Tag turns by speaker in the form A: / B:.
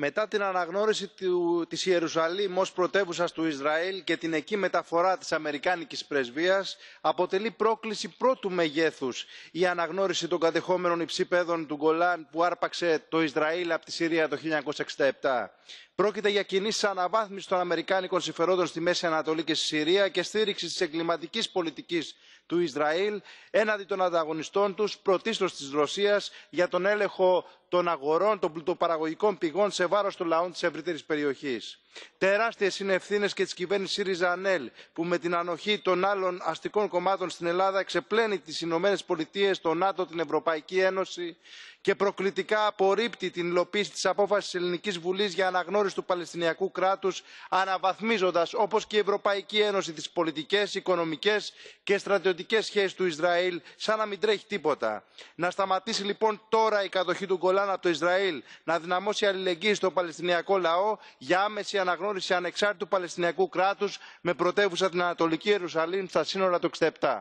A: μετά την αναγνώριση του, της Ιερουσαλήμ ως πρωτεύουσας του Ισραήλ και την εκεί μεταφορά της Αμερικάνικης πρεσβείας αποτελεί πρόκληση πρώτου μεγέθους η αναγνώριση των κατεχόμενων υψίπεδων του Γκολάν που άρπαξε το Ισραήλ από τη Συρία το 1967 πρόκειται για κινήσει αναβάθμιση των αμερικάνικων συμφερόντων στη μέση ανατολή και στη συρία και στήριξη της εγκληματικής πολιτικής του ισραήλ έναντι των ανταγωνιστών τους πρωτίστως της ρωσίας για τον έλεγχο των αγορών των πλουτοπαραγωγικών πηγών σε βάρος των λαών της ευρύτερης περιοχής. τεράστιες είναι ευθύνε και της κυβέρνησης ΣΥΡΙΖΑ ΑΝΕΛ που με την ανοχή των άλλων αστικών κομμάτων στην Ελλάδα ξεπλένει τις Ηνωμένες Πολιτείες, το ΝΑΤΟ, την Ευρωπαϊκή Ένωση και προκλητικά απορρίπτει την υλοποίηση της απόφασης της Ελληνικής Βουλής για αναγνώριση του παλαιστινιακού κράτους αναβαθμίζοντας όπως και η ευρωπαϊκή ένωση τις πολιτικές οικονομικές και στρατιωτικές σχέσεις του ισραήλ σαν να μην τρέχει τίποτα. να σταματήσει λοιπόν τώρα η κατοχή του γκολάν από το ισραήλ να δυναμώσει αλληλεγγύη στο παλαιστινιακό λαό για άμεση αναγνώριση ανεξάρτητου παλαιστινιακού κράτους με πρωτεύουσα την ανατολική ιερουσαλήμ στα σύνορα του 67.